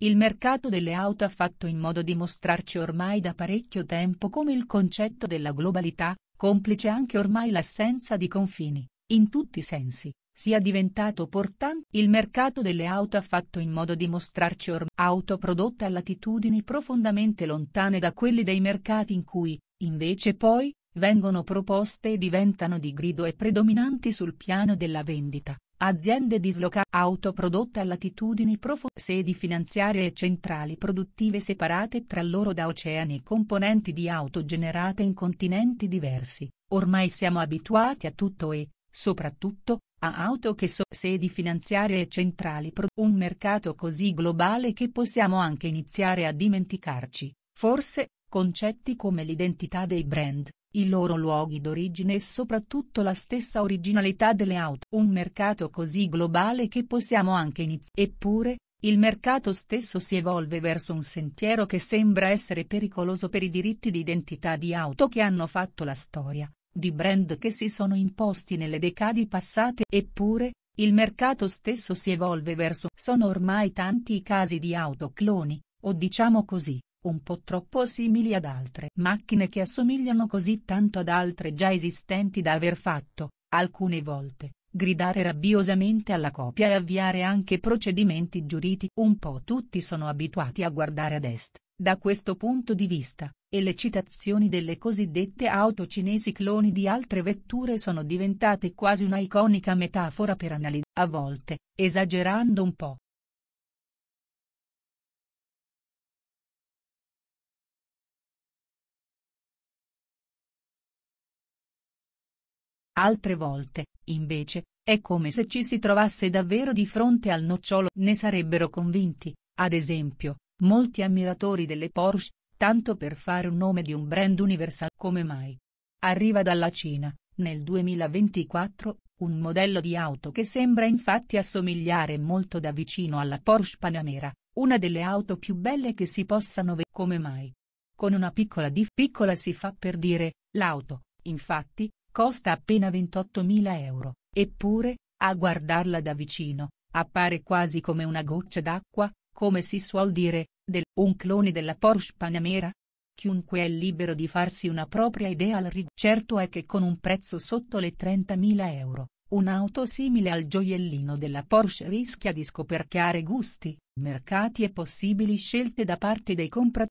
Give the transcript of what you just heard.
Il mercato delle auto ha fatto in modo di mostrarci ormai da parecchio tempo come il concetto della globalità, complice anche ormai l'assenza di confini, in tutti i sensi, sia diventato portante. Il mercato delle auto ha fatto in modo di mostrarci ormai auto prodotte a latitudini profondamente lontane da quelli dei mercati in cui, invece poi, vengono proposte e diventano di grido e predominanti sul piano della vendita. Aziende dislocate, auto prodotte a latitudini profonde, sedi finanziarie e centrali produttive separate tra loro da oceani e componenti di auto generate in continenti diversi. Ormai siamo abituati a tutto e, soprattutto, a auto che sono sedi finanziarie e centrali produttive. un mercato così globale che possiamo anche iniziare a dimenticarci, forse, concetti come l'identità dei brand, i loro luoghi d'origine e soprattutto la stessa originalità delle auto. Un mercato così globale che possiamo anche iniziare. Eppure, il mercato stesso si evolve verso un sentiero che sembra essere pericoloso per i diritti di identità di auto che hanno fatto la storia, di brand che si sono imposti nelle decadi passate. Eppure, il mercato stesso si evolve verso. Sono ormai tanti i casi di autocloni, o diciamo così, un po' troppo simili ad altre macchine che assomigliano così tanto ad altre già esistenti da aver fatto, alcune volte, gridare rabbiosamente alla copia e avviare anche procedimenti giuriti. Un po' tutti sono abituati a guardare ad est, da questo punto di vista, e le citazioni delle cosiddette auto cinesi cloni di altre vetture sono diventate quasi una iconica metafora per analizzare, a volte, esagerando un po', Altre volte, invece, è come se ci si trovasse davvero di fronte al nocciolo. Ne sarebbero convinti, ad esempio, molti ammiratori delle Porsche, tanto per fare un nome di un brand universal come mai. Arriva dalla Cina, nel 2024, un modello di auto che sembra infatti assomigliare molto da vicino alla Porsche Panamera, una delle auto più belle che si possano vedere. Come mai? Con una piccola di piccola si fa per dire, l'auto, infatti, Costa appena 28.000 euro, eppure, a guardarla da vicino, appare quasi come una goccia d'acqua, come si suol dire, del un clone della Porsche Panamera? Chiunque è libero di farsi una propria idea al riguardo. Certo è che con un prezzo sotto le 30.000 euro, un'auto simile al gioiellino della Porsche rischia di scoperchiare gusti, mercati e possibili scelte da parte dei compratori.